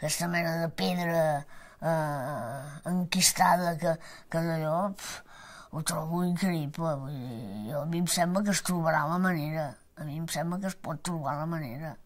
aquesta mena de pedra eh, enquistada que, que d'allò ho trobo increïble. Vull dir, a mi em sembla que es trobarà la manera. A mi em sembla que es pot trobar la manera.